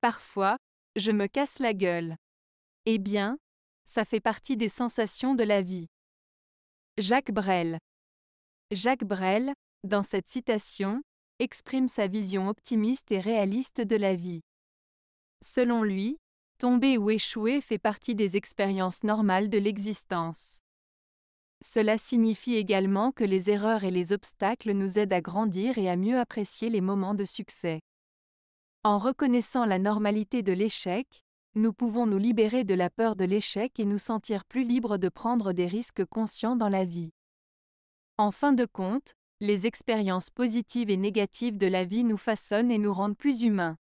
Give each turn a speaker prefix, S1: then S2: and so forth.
S1: Parfois, je me casse la gueule. Eh bien, ça fait partie des sensations de la vie. Jacques Brel. Jacques Brel, dans cette citation, exprime sa vision optimiste et réaliste de la vie. Selon lui, tomber ou échouer fait partie des expériences normales de l'existence. Cela signifie également que les erreurs et les obstacles nous aident à grandir et à mieux apprécier les moments de succès. En reconnaissant la normalité de l'échec, nous pouvons nous libérer de la peur de l'échec et nous sentir plus libres de prendre des risques conscients dans la vie. En fin de compte, les expériences positives et négatives de la vie nous façonnent et nous rendent plus humains.